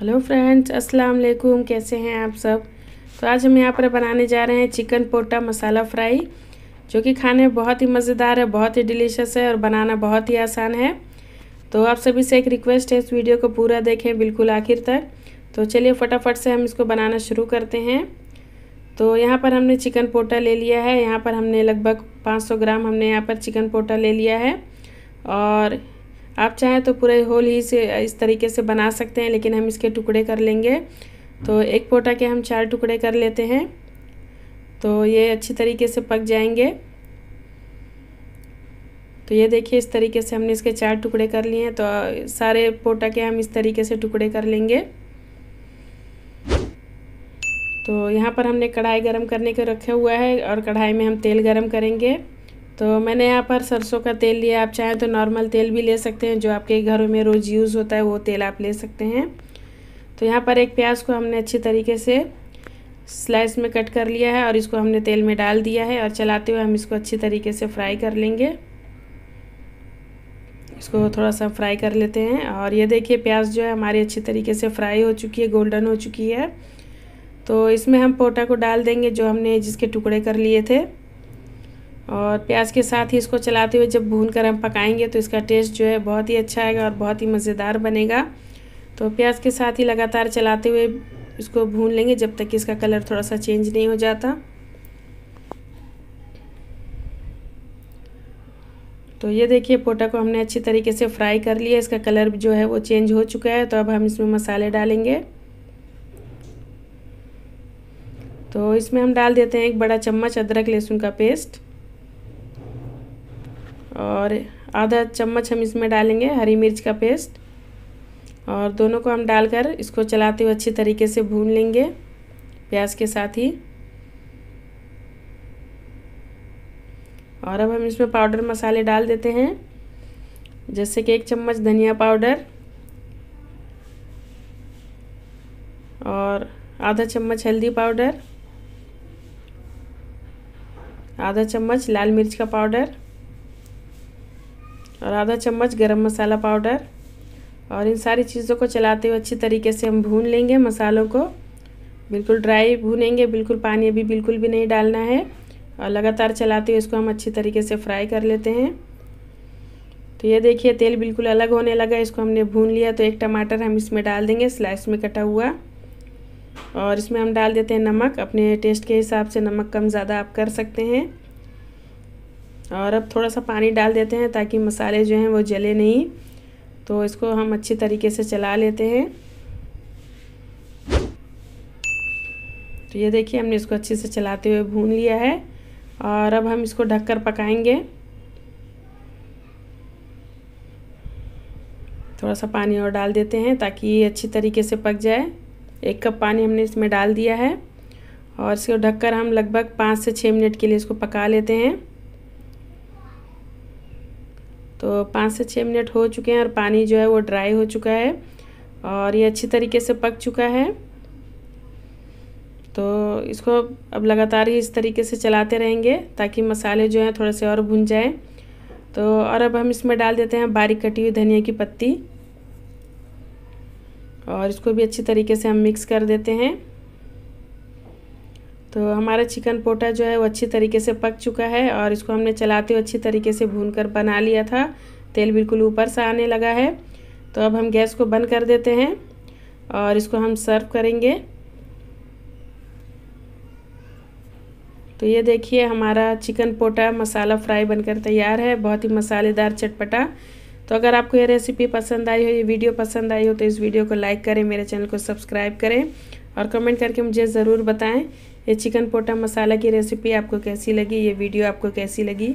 hello friends अस्सलाम वालेकुम कैसे हैं आप सब तो आज हम यहाँ पर बनाने जा रहे हैं चिकन पोटा मसाला फ्राई जो कि खाने में बहुत ही मज़ेदार है बहुत ही डिलीशियस है और बनाना बहुत ही आसान है तो आप सभी से एक रिक्वेस्ट है इस वीडियो को पूरा देखें बिल्कुल आखिर तक तो चलिए फटाफट से हम इसको बनाना शुरू करते हैं तो यहाँ पर हमने चिकन पोटा ले लिया है यहाँ पर हमने लगभग पाँच ग्राम हमने यहाँ पर चिकन पोटा ले लिया है और आप चाहें तो पूरे होल ही से इस तरीके से बना सकते हैं लेकिन हम इसके टुकड़े कर लेंगे तो एक पोटा के हम चार टुकड़े कर लेते हैं तो ये अच्छी तरीके से पक जाएंगे तो ये देखिए इस तरीके से हमने इसके चार टुकड़े कर लिए हैं तो सारे पोटा के हम इस तरीके से टुकड़े कर लेंगे तो यहाँ पर हमने कढ़ाई गरम करने के रखे हुआ है और कढ़ाई में हम तेल गरम करेंगे तो मैंने यहाँ पर सरसों का तेल लिया आप चाहें तो नॉर्मल तेल भी ले सकते हैं जो आपके घरों में रोज़ यूज़ होता है वो तेल आप ले सकते हैं तो यहाँ पर एक प्याज को हमने अच्छी तरीके से स्लाइस में कट कर लिया है और इसको हमने तेल में डाल दिया है और चलाते हुए हम इसको अच्छी तरीके से फ्राई कर लेंगे इसको थोड़ा सा फ्राई कर लेते हैं और ये देखिए प्याज जो है हमारी अच्छी तरीके से फ्राई हो चुकी है गोल्डन हो चुकी है तो इसमें हम पोटा को डाल देंगे जो हमने जिसके टुकड़े कर लिए थे और प्याज के साथ ही इसको चलाते हुए जब भून कर हम पकाएंगे तो इसका टेस्ट जो है बहुत ही अच्छा आएगा और बहुत ही मज़ेदार बनेगा तो प्याज के साथ ही लगातार चलाते हुए इसको भून लेंगे जब तक कि इसका कलर थोड़ा सा चेंज नहीं हो जाता तो ये देखिए पोटा को हमने अच्छी तरीके से फ्राई कर लिया इसका कलर जो है वो चेंज हो चुका है तो अब हम इसमें मसाले डालेंगे तो इसमें हम डाल देते हैं एक बड़ा चम्मच अदरक लहसुन का पेस्ट और आधा चम्मच हम इसमें डालेंगे हरी मिर्च का पेस्ट और दोनों को हम डालकर इसको चलाते हुए अच्छी तरीके से भून लेंगे प्याज के साथ ही और अब हम इसमें पाउडर मसाले डाल देते हैं जैसे कि एक चम्मच धनिया पाउडर और आधा चम्मच हल्दी पाउडर आधा चम्मच लाल मिर्च का पाउडर और आधा चम्मच गरम मसाला पाउडर और इन सारी चीज़ों को चलाते हुए अच्छी तरीके से हम भून लेंगे मसालों को बिल्कुल ड्राई भूनेंगे बिल्कुल पानी अभी बिल्कुल भी नहीं डालना है और लगातार चलाते हुए इसको हम अच्छी तरीके से फ्राई कर लेते हैं तो ये देखिए तेल बिल्कुल अलग होने लगा इसको हमने भून लिया तो एक टमाटर हम इसमें डाल देंगे स्लाइस में कटा हुआ और इसमें हम डाल देते हैं नमक अपने टेस्ट के हिसाब से नमक कम ज़्यादा आप कर सकते हैं और अब थोड़ा सा पानी डाल देते हैं ताकि मसाले जो हैं वो जले नहीं तो इसको हम अच्छे तरीके से चला लेते हैं तो ये देखिए हमने इसको अच्छे से चलाते हुए भून लिया है और अब हम इसको ढककर पकाएंगे थोड़ा सा पानी और डाल देते हैं ताकि ये अच्छी तरीके से पक जाए एक कप पानी हमने इसमें डाल दिया है और इसको ढककर हम लगभग पाँच से छः मिनट के लिए इसको पका लेते हैं तो पाँच से छः मिनट हो चुके हैं और पानी जो है वो ड्राई हो चुका है और ये अच्छी तरीके से पक चुका है तो इसको अब लगातार ही इस तरीके से चलाते रहेंगे ताकि मसाले जो हैं थोड़े से और भुन जाएं तो और अब हम इसमें डाल देते हैं बारीक कटी हुई धनिया की पत्ती और इसको भी अच्छी तरीके से हम मिक्स कर देते हैं तो हमारा चिकन पोटा जो है वो अच्छी तरीके से पक चुका है और इसको हमने चलाते हुए अच्छी तरीके से भून कर बना लिया था तेल बिल्कुल ऊपर से आने लगा है तो अब हम गैस को बंद कर देते हैं और इसको हम सर्व करेंगे तो ये देखिए हमारा चिकन पोटा मसाला फ्राई बनकर तैयार है बहुत ही मसालेदार चटपटा तो अगर आपको ये रेसिपी पसंद आई हो ये वीडियो पसंद आई हो तो इस वीडियो को लाइक करें मेरे चैनल को सब्सक्राइब करें और कमेंट करके मुझे ज़रूर बताएं ये चिकन पोटा मसाला की रेसिपी आपको कैसी लगी ये वीडियो आपको कैसी लगी